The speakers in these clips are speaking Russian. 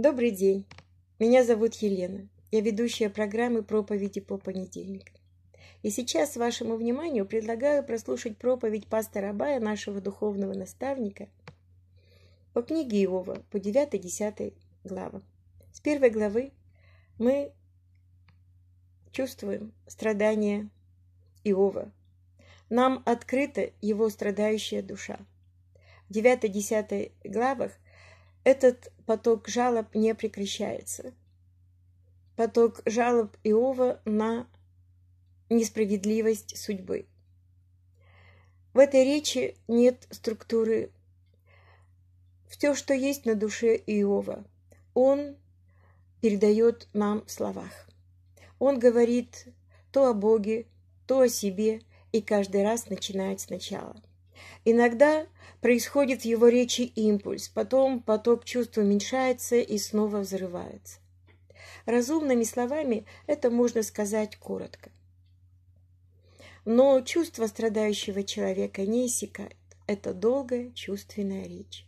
Добрый день. Меня зовут Елена. Я ведущая программы проповеди по понедельникам. И сейчас вашему вниманию предлагаю прослушать проповедь пастора Бая, нашего духовного наставника, по книге Иова, по 9-10 главам. С первой главы мы чувствуем страдания Иова. Нам открыта его страдающая душа. В 9-10 главах – этот поток жалоб не прекращается. Поток жалоб Иова на несправедливость судьбы. В этой речи нет структуры. Все, что есть на душе Иова, он передает нам в словах. Он говорит то о Боге, то о себе, и каждый раз начинает сначала – Иногда происходит в его речи импульс, потом поток чувств уменьшается и снова взрывается. Разумными словами это можно сказать коротко. Но чувство страдающего человека не иссякает. Это долгая чувственная речь.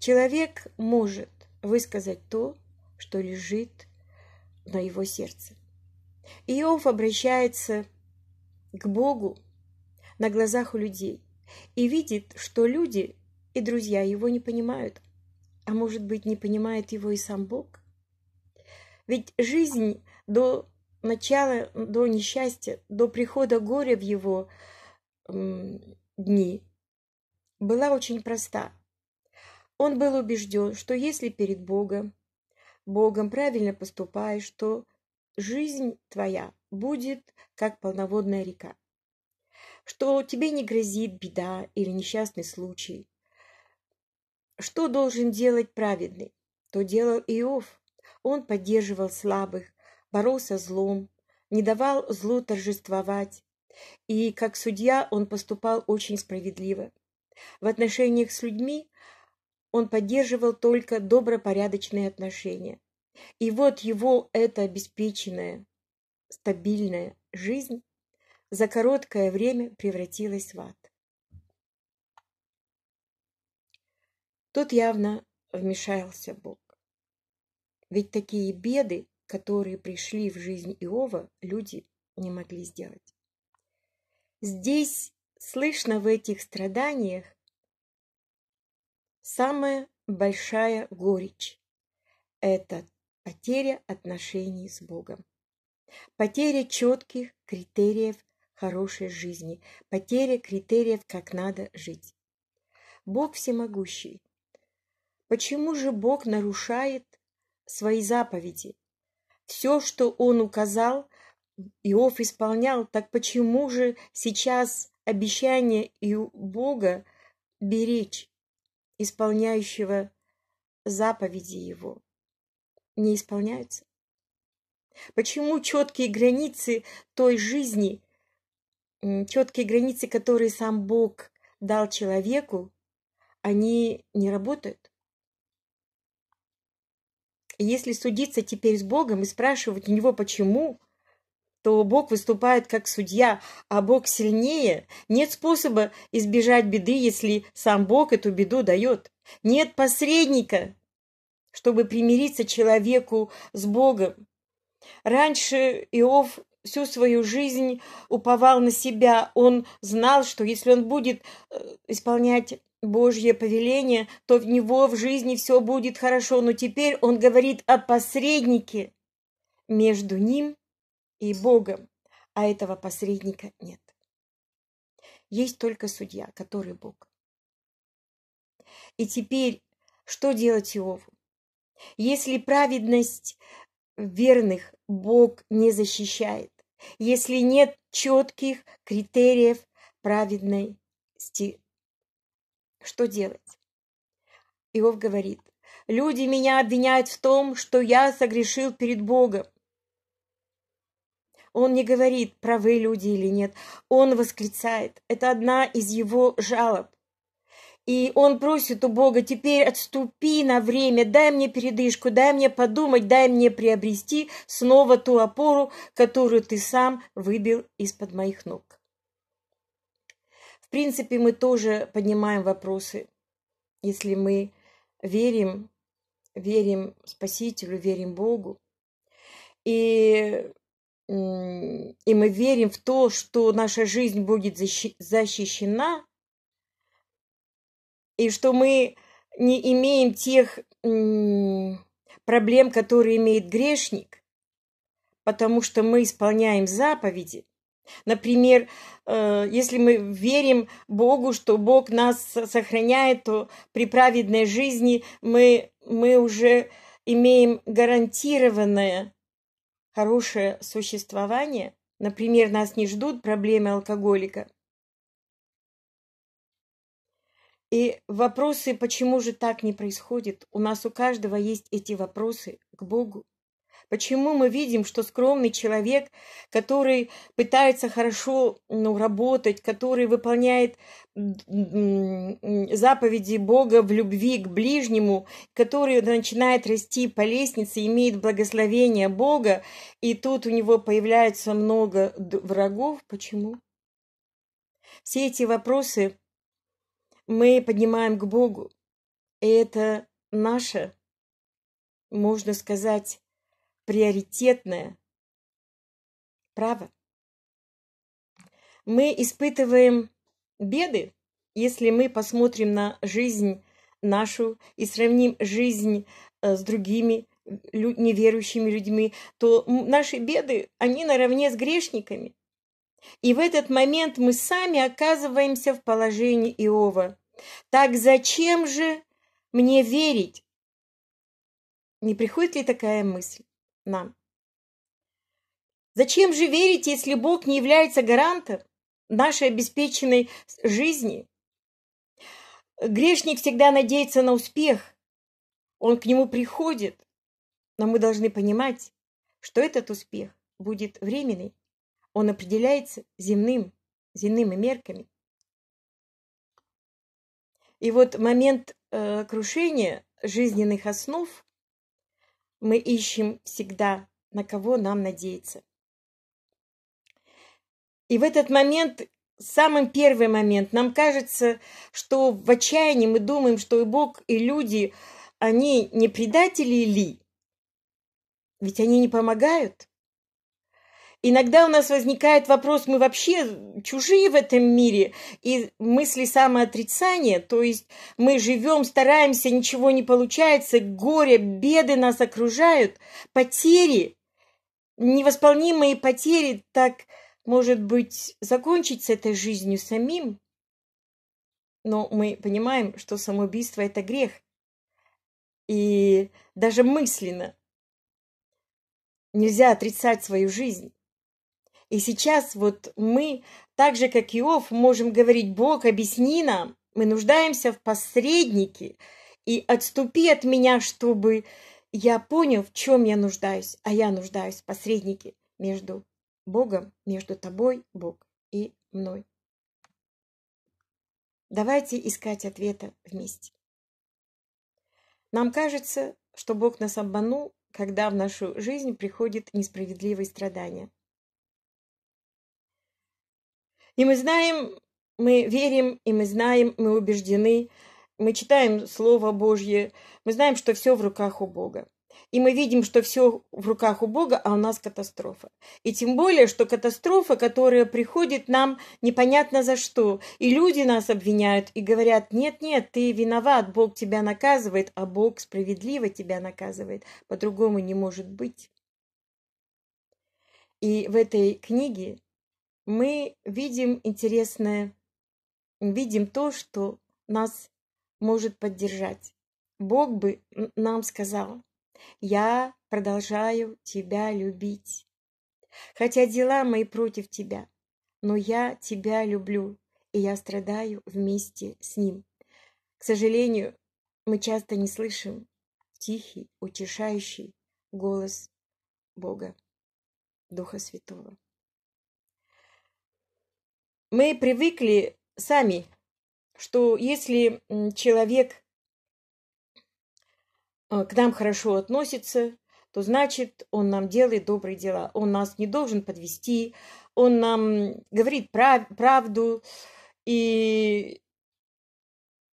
Человек может высказать то, что лежит на его сердце. Иов обращается к Богу на глазах у людей и видит, что люди и друзья его не понимают, а может быть, не понимает его и сам Бог. Ведь жизнь до начала, до несчастья, до прихода горя в его дни была очень проста. Он был убежден, что если перед Богом, Богом правильно поступаешь, что жизнь твоя будет как полноводная река что тебе не грозит беда или несчастный случай. Что должен делать праведный? То делал Иов. Он поддерживал слабых, боролся злом, не давал злу торжествовать. И как судья он поступал очень справедливо. В отношениях с людьми он поддерживал только добропорядочные отношения. И вот его эта обеспеченная, стабильная жизнь за короткое время превратилась в ад. Тут явно вмешался Бог. Ведь такие беды, которые пришли в жизнь Иова, люди не могли сделать. Здесь слышно в этих страданиях самая большая горечь – это потеря отношений с Богом, потеря четких критериев хорошей жизни, потеря критериев, как надо жить. Бог всемогущий. Почему же Бог нарушает свои заповеди? Все, что Он указал, Иов исполнял, так почему же сейчас обещание и Бога беречь исполняющего заповеди Его не исполняются? Почему четкие границы той жизни, четкие границы, которые сам Бог дал человеку, они не работают. Если судиться теперь с Богом и спрашивать у него почему, то Бог выступает как судья, а Бог сильнее. Нет способа избежать беды, если сам Бог эту беду дает. Нет посредника, чтобы примириться человеку с Богом. Раньше Иов всю свою жизнь уповал на себя. Он знал, что если он будет э, исполнять Божье повеление, то в него в жизни все будет хорошо. Но теперь он говорит о посреднике между ним и Богом, а этого посредника нет. Есть только судья, который Бог. И теперь что делать Иову? Если праведность верных Бог не защищает, если нет четких критериев праведности. Что делать? Иов говорит, люди меня обвиняют в том, что я согрешил перед Богом. Он не говорит, правы люди или нет. Он восклицает. Это одна из его жалоб. И он просит у Бога, теперь отступи на время, дай мне передышку, дай мне подумать, дай мне приобрести снова ту опору, которую ты сам выбил из-под моих ног. В принципе, мы тоже поднимаем вопросы, если мы верим, верим Спасителю, верим Богу. И и мы верим в то, что наша жизнь будет защищена, и что мы не имеем тех проблем, которые имеет грешник, потому что мы исполняем заповеди. Например, э, если мы верим Богу, что Бог нас сохраняет, то при праведной жизни мы, мы уже имеем гарантированное хорошее существование. Например, нас не ждут проблемы алкоголика – И вопросы, почему же так не происходит, у нас у каждого есть эти вопросы к Богу. Почему мы видим, что скромный человек, который пытается хорошо ну, работать, который выполняет заповеди Бога в любви к ближнему, который начинает расти по лестнице, имеет благословение Бога, и тут у него появляется много врагов. Почему? Все эти вопросы мы поднимаем к Богу. И это наше, можно сказать, приоритетное право. Мы испытываем беды, если мы посмотрим на жизнь нашу и сравним жизнь э, с другими неверующими людьми, то наши беды, они наравне с грешниками – и в этот момент мы сами оказываемся в положении Иова. Так зачем же мне верить? Не приходит ли такая мысль нам? Зачем же верить, если Бог не является гарантом нашей обеспеченной жизни? Грешник всегда надеется на успех. Он к нему приходит. Но мы должны понимать, что этот успех будет временный. Он определяется земным, земными мерками. И вот момент э, крушения жизненных основ мы ищем всегда, на кого нам надеяться. И в этот момент, самый первый момент, нам кажется, что в отчаянии мы думаем, что и Бог, и люди, они не предатели ли? Ведь они не помогают. Иногда у нас возникает вопрос, мы вообще чужие в этом мире, и мысли самоотрицания, то есть мы живем, стараемся, ничего не получается, горе, беды нас окружают, потери, невосполнимые потери, так, может быть, закончить с этой жизнью самим? Но мы понимаем, что самоубийство – это грех. И даже мысленно нельзя отрицать свою жизнь. И сейчас вот мы, так же как Иов, можем говорить, Бог, объясни нам, мы нуждаемся в посреднике, и отступи от меня, чтобы я понял, в чем я нуждаюсь, а я нуждаюсь в посреднике между Богом, между тобой, Бог, и мной. Давайте искать ответа вместе. Нам кажется, что Бог нас обманул, когда в нашу жизнь приходит несправедливые страдания – и мы знаем, мы верим, и мы знаем, мы убеждены, мы читаем Слово Божье, мы знаем, что все в руках у Бога. И мы видим, что все в руках у Бога, а у нас катастрофа. И тем более, что катастрофа, которая приходит нам непонятно за что. И люди нас обвиняют и говорят, нет, нет, ты виноват, Бог тебя наказывает, а Бог справедливо тебя наказывает. По-другому не может быть. И в этой книге мы видим интересное, видим то, что нас может поддержать. Бог бы нам сказал, я продолжаю тебя любить, хотя дела мои против тебя, но я тебя люблю, и я страдаю вместе с ним. К сожалению, мы часто не слышим тихий, утешающий голос Бога, Духа Святого. Мы привыкли сами, что если человек э, к нам хорошо относится, то значит, он нам делает добрые дела. Он нас не должен подвести, он нам говорит прав- правду. И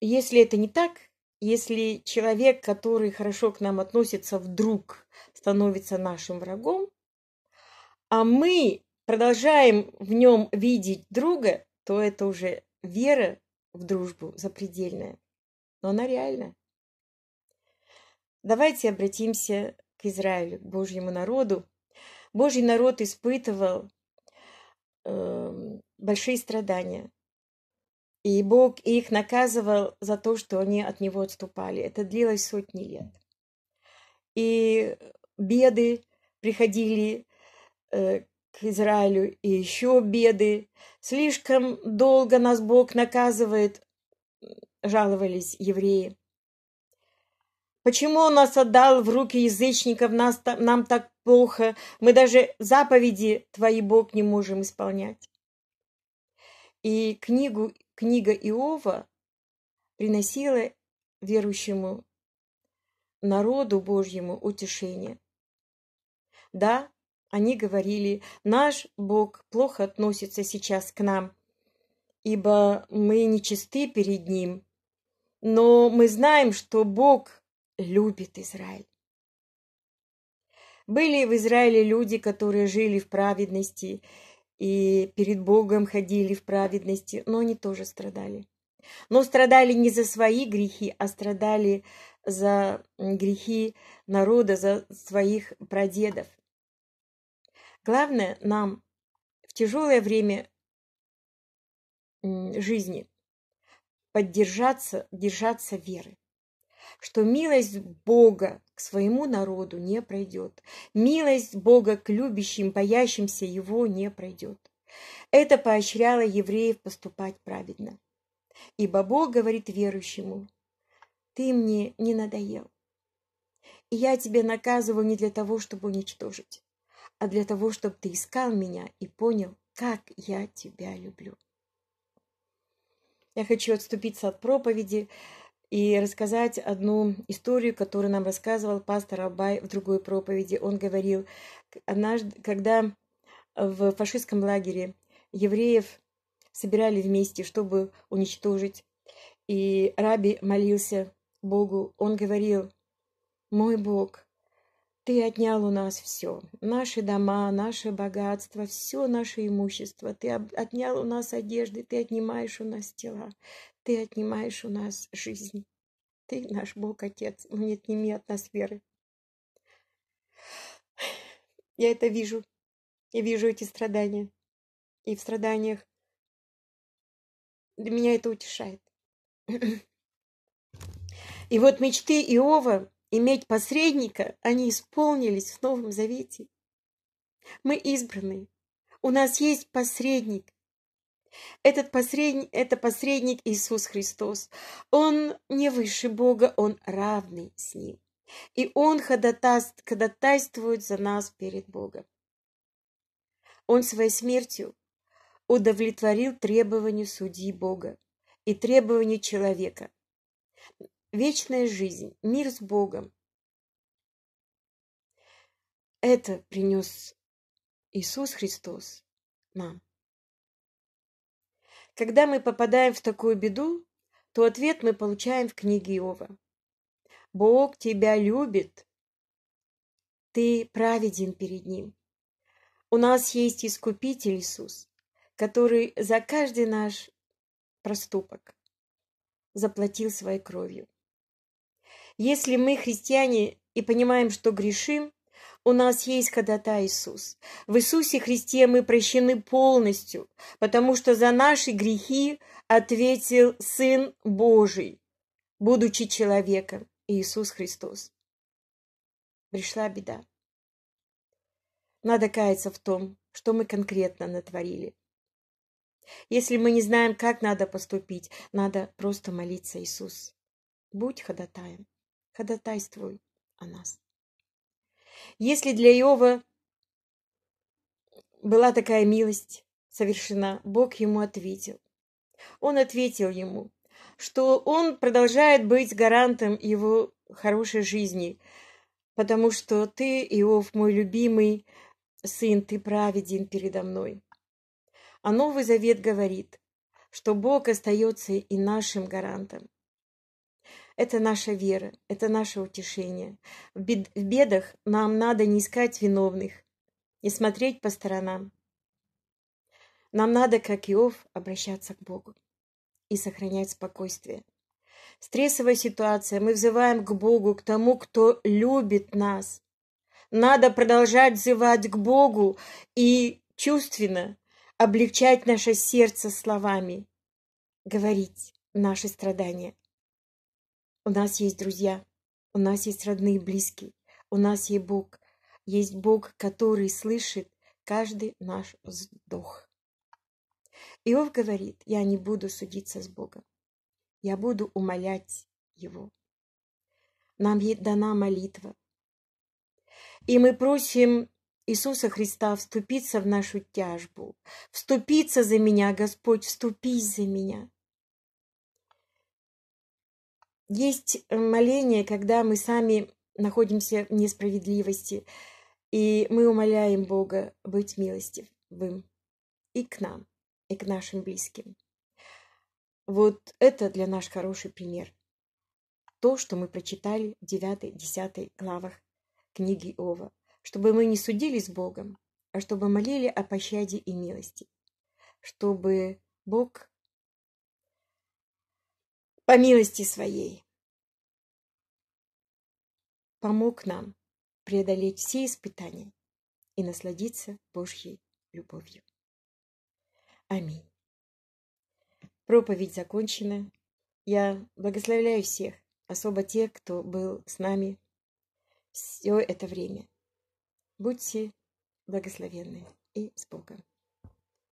если это не так, если человек, который хорошо к нам относится, вдруг становится нашим врагом, а мы продолжаем в нем видеть друга, то это уже вера в дружбу запредельная. Но она реальна. Давайте обратимся к Израилю, к Божьему народу. Божий народ испытывал э, большие страдания. И Бог их наказывал за то, что они от него отступали. Это длилось сотни лет. И беды приходили э, к Израилю и еще беды. Слишком долго нас Бог наказывает, жаловались евреи. Почему он нас отдал в руки язычников, нас, нам так плохо, мы даже заповеди Твои, Бог, не можем исполнять. И книгу, книга Иова приносила верующему народу Божьему утешение. Да, они говорили, наш Бог плохо относится сейчас к нам, ибо мы нечисты перед Ним. Но мы знаем, что Бог любит Израиль. Были в Израиле люди, которые жили в праведности и перед Богом ходили в праведности, но они тоже страдали. Но страдали не за свои грехи, а страдали за грехи народа, за своих прадедов. Главное нам в тяжелое время жизни поддержаться, держаться веры, что милость Бога к своему народу не пройдет, милость Бога к любящим, боящимся Его не пройдет. Это поощряло евреев поступать праведно. Ибо Бог говорит верующему, «Ты мне не надоел, и я тебя наказываю не для того, чтобы уничтожить, а для того, чтобы ты искал меня и понял, как я тебя люблю. Я хочу отступиться от проповеди и рассказать одну историю, которую нам рассказывал пастор Абай в другой проповеди. Он говорил, однажды, когда в фашистском лагере евреев собирали вместе, чтобы уничтожить, и Раби молился Богу, он говорил, «Мой Бог, ты отнял у нас все. Наши дома, наше богатство, все наше имущество. Ты отнял у нас одежды, ты отнимаешь у нас тела, ты отнимаешь у нас жизнь. Ты наш Бог, Отец, не отними от нас веры. Я это вижу. Я вижу эти страдания. И в страданиях меня это утешает. И вот мечты Иова иметь посредника, они исполнились в Новом Завете. Мы избранные. У нас есть посредник. Этот посредник – это посредник Иисус Христос. Он не выше Бога, он равный с Ним. И Он ходатайствует, ходатайствует за нас перед Богом. Он своей смертью удовлетворил требованию судьи Бога и требованию человека – вечная жизнь, мир с Богом. Это принес Иисус Христос нам. Когда мы попадаем в такую беду, то ответ мы получаем в книге Иова. Бог тебя любит, ты праведен перед Ним. У нас есть Искупитель Иисус, который за каждый наш проступок заплатил своей кровью. Если мы, христиане, и понимаем, что грешим, у нас есть ходата Иисус. В Иисусе Христе мы прощены полностью, потому что за наши грехи ответил Сын Божий, будучи человеком, Иисус Христос. Пришла беда. Надо каяться в том, что мы конкретно натворили. Если мы не знаем, как надо поступить, надо просто молиться Иисус. Будь ходатаем ходатайствуй о нас. Если для Иова была такая милость совершена, Бог ему ответил. Он ответил ему, что он продолжает быть гарантом его хорошей жизни, потому что ты, Иов, мой любимый сын, ты праведен передо мной. А Новый Завет говорит, что Бог остается и нашим гарантом. Это наша вера, это наше утешение. В, бед, в бедах нам надо не искать виновных, не смотреть по сторонам. Нам надо, как Иов, обращаться к Богу и сохранять спокойствие. Стрессовая ситуация, мы взываем к Богу, к тому, кто любит нас. Надо продолжать взывать к Богу и чувственно облегчать наше сердце словами, говорить наши страдания. У нас есть друзья, у нас есть родные и близкие, у нас есть Бог. Есть Бог, который слышит каждый наш вздох. Иов говорит, я не буду судиться с Богом, я буду умолять Его. Нам дана молитва. И мы просим Иисуса Христа вступиться в нашу тяжбу. Вступиться за меня, Господь, вступись за меня. Есть э, моление, когда мы сами находимся в несправедливости, и мы умоляем Бога быть милостивым и к нам, и к нашим близким. Вот это для нас хороший пример. То, что мы прочитали в 9-10 главах книги Ова, чтобы мы не судили с Богом, а чтобы молили о пощаде и милости, чтобы Бог по милости своей. Помог нам преодолеть все испытания и насладиться Божьей любовью. Аминь. Проповедь закончена. Я благословляю всех, особо тех, кто был с нами все это время. Будьте благословенны и с Богом.